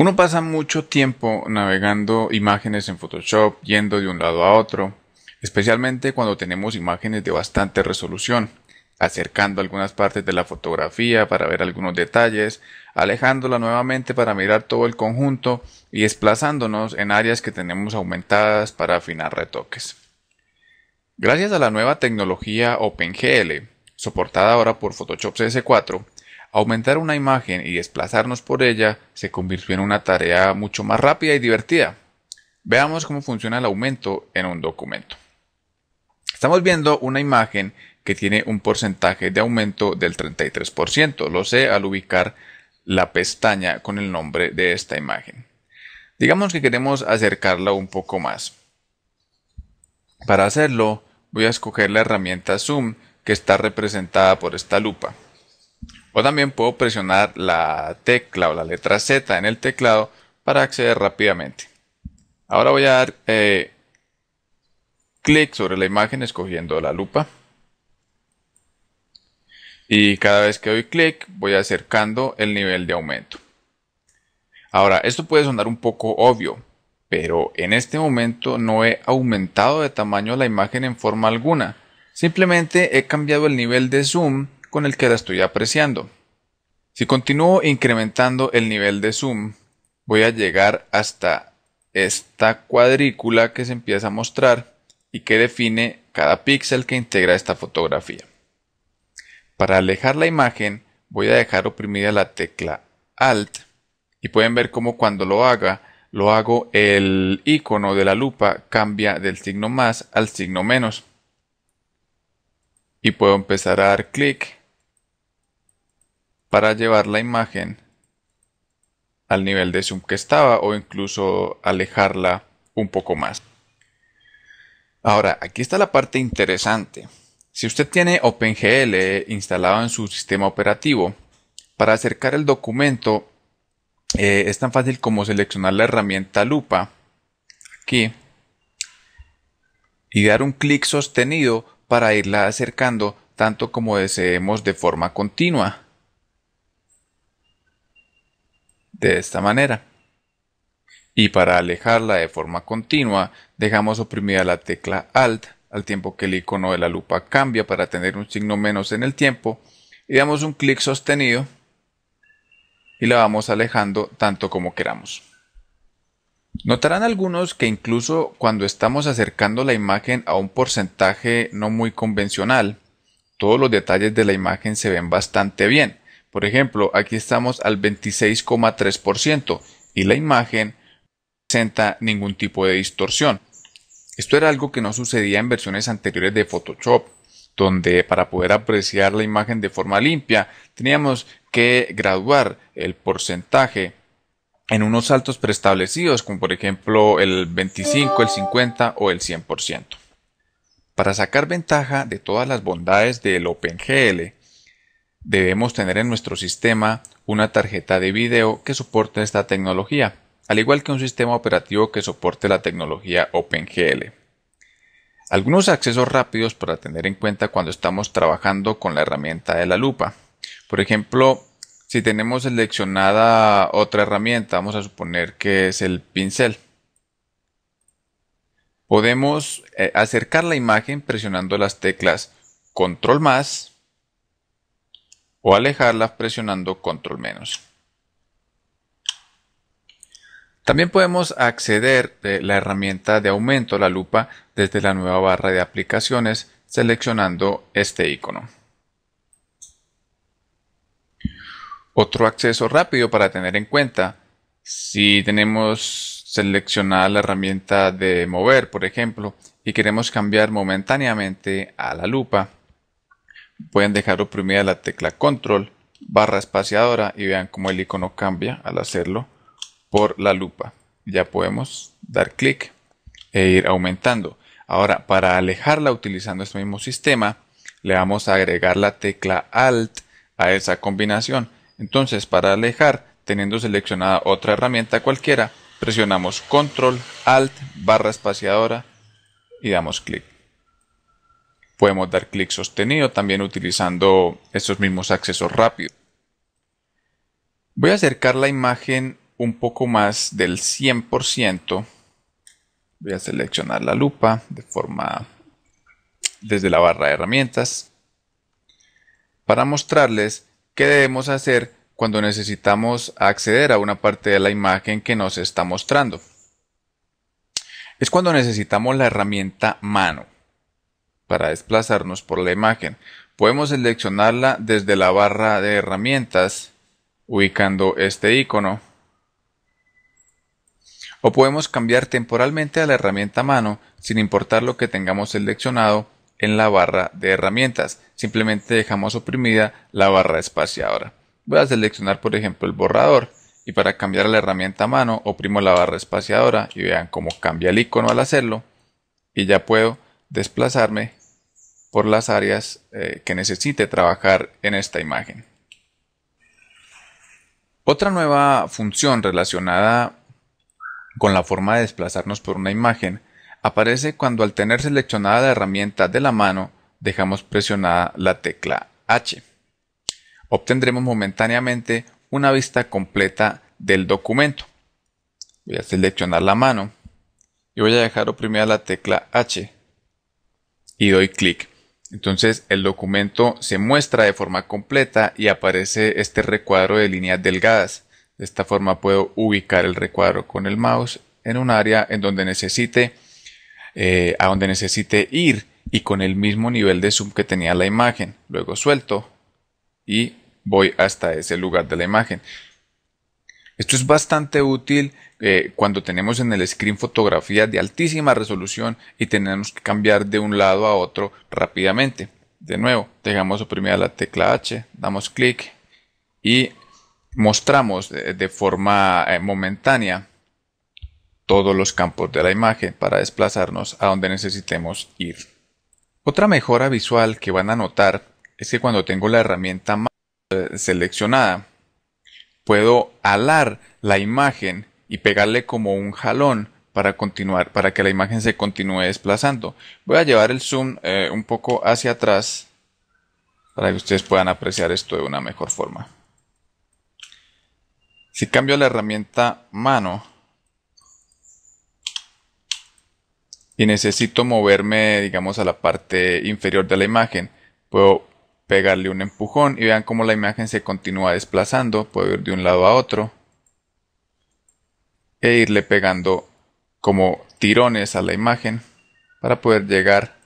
Uno pasa mucho tiempo navegando imágenes en Photoshop, yendo de un lado a otro, especialmente cuando tenemos imágenes de bastante resolución, acercando algunas partes de la fotografía para ver algunos detalles, alejándola nuevamente para mirar todo el conjunto y desplazándonos en áreas que tenemos aumentadas para afinar retoques. Gracias a la nueva tecnología OpenGL, soportada ahora por Photoshop CS4, Aumentar una imagen y desplazarnos por ella se convirtió en una tarea mucho más rápida y divertida. Veamos cómo funciona el aumento en un documento. Estamos viendo una imagen que tiene un porcentaje de aumento del 33%. Lo sé al ubicar la pestaña con el nombre de esta imagen. Digamos que queremos acercarla un poco más. Para hacerlo, voy a escoger la herramienta Zoom que está representada por esta lupa o también puedo presionar la tecla o la letra Z en el teclado para acceder rápidamente. Ahora voy a dar eh, clic sobre la imagen escogiendo la lupa. Y cada vez que doy clic voy acercando el nivel de aumento. Ahora, esto puede sonar un poco obvio, pero en este momento no he aumentado de tamaño la imagen en forma alguna. Simplemente he cambiado el nivel de zoom con el que la estoy apreciando. Si continúo incrementando el nivel de zoom, voy a llegar hasta esta cuadrícula que se empieza a mostrar y que define cada píxel que integra esta fotografía. Para alejar la imagen voy a dejar oprimida la tecla Alt y pueden ver cómo cuando lo haga, lo hago el icono de la lupa cambia del signo más al signo menos. Y puedo empezar a dar clic para llevar la imagen al nivel de zoom que estaba o incluso alejarla un poco más. Ahora, aquí está la parte interesante. Si usted tiene OpenGL instalado en su sistema operativo, para acercar el documento eh, es tan fácil como seleccionar la herramienta lupa aquí y dar un clic sostenido para irla acercando tanto como deseemos de forma continua. de esta manera. Y para alejarla de forma continua, dejamos oprimida la tecla Alt al tiempo que el icono de la lupa cambia para tener un signo menos en el tiempo y damos un clic sostenido y la vamos alejando tanto como queramos. Notarán algunos que incluso cuando estamos acercando la imagen a un porcentaje no muy convencional, todos los detalles de la imagen se ven bastante bien, por ejemplo, aquí estamos al 26,3% y la imagen no presenta ningún tipo de distorsión. Esto era algo que no sucedía en versiones anteriores de Photoshop, donde para poder apreciar la imagen de forma limpia teníamos que graduar el porcentaje en unos saltos preestablecidos, como por ejemplo el 25, el 50 o el 100%. Para sacar ventaja de todas las bondades del OpenGL, debemos tener en nuestro sistema una tarjeta de video que soporte esta tecnología, al igual que un sistema operativo que soporte la tecnología OpenGL. Algunos accesos rápidos para tener en cuenta cuando estamos trabajando con la herramienta de la lupa. Por ejemplo, si tenemos seleccionada otra herramienta, vamos a suponer que es el pincel. Podemos eh, acercar la imagen presionando las teclas control más o alejarlas presionando control menos. También podemos acceder de la herramienta de aumento, la lupa, desde la nueva barra de aplicaciones seleccionando este icono. Otro acceso rápido para tener en cuenta, si tenemos seleccionada la herramienta de mover, por ejemplo, y queremos cambiar momentáneamente a la lupa, pueden dejar oprimida la tecla control barra espaciadora y vean cómo el icono cambia al hacerlo por la lupa. Ya podemos dar clic e ir aumentando. Ahora, para alejarla utilizando este mismo sistema, le vamos a agregar la tecla Alt a esa combinación. Entonces, para alejar, teniendo seleccionada otra herramienta cualquiera, presionamos Control, Alt, barra espaciadora y damos clic. Podemos dar clic sostenido también utilizando estos mismos accesos rápidos. Voy a acercar la imagen un poco más del 100%. Voy a seleccionar la lupa de forma desde la barra de herramientas para mostrarles qué debemos hacer cuando necesitamos acceder a una parte de la imagen que nos está mostrando. Es cuando necesitamos la herramienta mano para desplazarnos por la imagen. Podemos seleccionarla desde la barra de herramientas, ubicando este icono. O podemos cambiar temporalmente a la herramienta mano, sin importar lo que tengamos seleccionado en la barra de herramientas. Simplemente dejamos oprimida la barra espaciadora. Voy a seleccionar, por ejemplo, el borrador y para cambiar a la herramienta mano oprimo la barra espaciadora y vean cómo cambia el icono al hacerlo y ya puedo desplazarme por las áreas eh, que necesite trabajar en esta imagen. Otra nueva función relacionada con la forma de desplazarnos por una imagen aparece cuando al tener seleccionada la herramienta de la mano dejamos presionada la tecla H. Obtendremos momentáneamente una vista completa del documento. Voy a seleccionar la mano y voy a dejar oprimida la tecla H y doy clic. Entonces el documento se muestra de forma completa y aparece este recuadro de líneas delgadas. De esta forma puedo ubicar el recuadro con el mouse en un área en donde necesite, eh, a donde necesite ir y con el mismo nivel de zoom que tenía la imagen. Luego suelto y voy hasta ese lugar de la imagen. Esto es bastante útil eh, cuando tenemos en el screen fotografías de altísima resolución y tenemos que cambiar de un lado a otro rápidamente. De nuevo, dejamos oprimida la tecla H, damos clic y mostramos de, forma eh, momentánea todos los campos de la imagen para desplazarnos a donde necesitemos ir. Otra mejora visual que van a notar es que cuando tengo la herramienta más eh, seleccionada puedo alar la imagen y pegarle como un jalón para continuar, para que la imagen se continúe desplazando. Voy a llevar el zoom eh, un poco hacia atrás para que ustedes puedan apreciar esto de una mejor forma. Si cambio la herramienta mano y necesito moverme, digamos, a la parte inferior de la imagen, puedo pegarle un empujón y vean cómo la imagen se continúa desplazando, puedo ir de un lado a otro e irle pegando como tirones a la imagen para poder llegar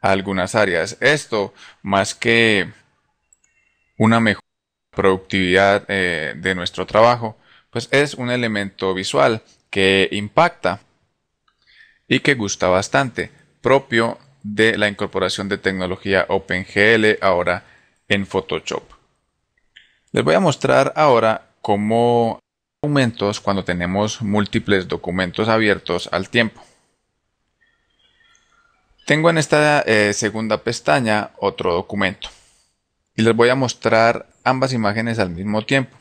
a algunas áreas. Esto más que una mejor productividad eh, de nuestro trabajo, pues es un elemento visual que impacta y que gusta bastante, propio de la incorporación de tecnología OpenGL ahora en Photoshop. Les voy a mostrar ahora cómo aumentos cuando tenemos múltiples documentos abiertos al tiempo. Tengo en esta eh, segunda pestaña otro documento y les voy a mostrar ambas imágenes al mismo tiempo.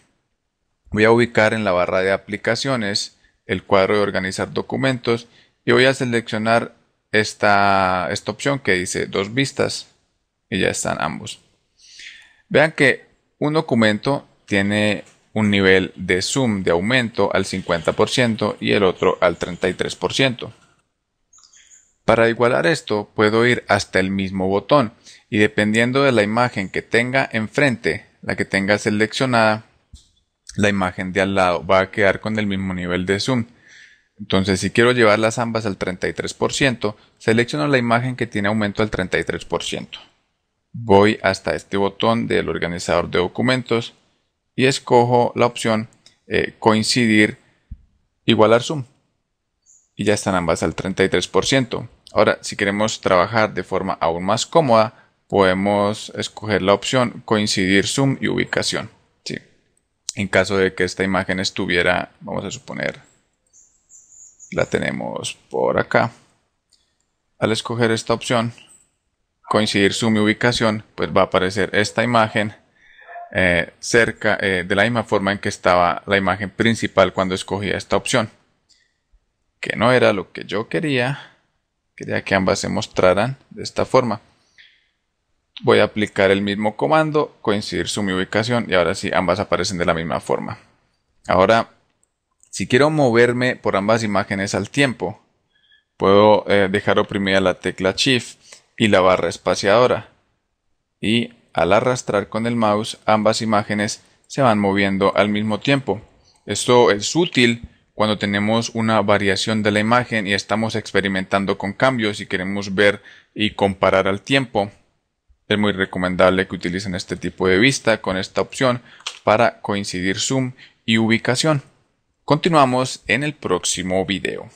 Voy a ubicar en la barra de aplicaciones el cuadro de organizar documentos y voy a seleccionar esta, esta opción que dice dos vistas y ya están ambos. Vean que un documento tiene un nivel de zoom de aumento al 50% y el otro al 33%. Para igualar esto puedo ir hasta el mismo botón y dependiendo de la imagen que tenga enfrente, la que tenga seleccionada, la imagen de al lado va a quedar con el mismo nivel de zoom. Entonces, si quiero llevarlas ambas al 33%, selecciono la imagen que tiene aumento al 33%. Voy hasta este botón del organizador de documentos y escojo la opción eh, coincidir igualar zoom. Y ya están ambas al 33%. Ahora, si queremos trabajar de forma aún más cómoda, podemos escoger la opción coincidir zoom y ubicación. Sí. En caso de que esta imagen estuviera, vamos a suponer, la tenemos por acá. Al escoger esta opción, coincidir su mi ubicación, pues va a aparecer esta imagen eh, cerca eh, de la misma forma en que estaba la imagen principal cuando escogía esta opción. Que no era lo que yo quería. Quería que ambas se mostraran de esta forma. Voy a aplicar el mismo comando, coincidir su mi ubicación y ahora sí ambas aparecen de la misma forma. Ahora si quiero moverme por ambas imágenes al tiempo, puedo eh, dejar oprimida la tecla Shift y la barra espaciadora. Y al arrastrar con el mouse ambas imágenes se van moviendo al mismo tiempo. Esto es útil cuando tenemos una variación de la imagen y estamos experimentando con cambios y queremos ver y comparar al tiempo. Es muy recomendable que utilicen este tipo de vista con esta opción para coincidir zoom y ubicación. Continuamos en el próximo video.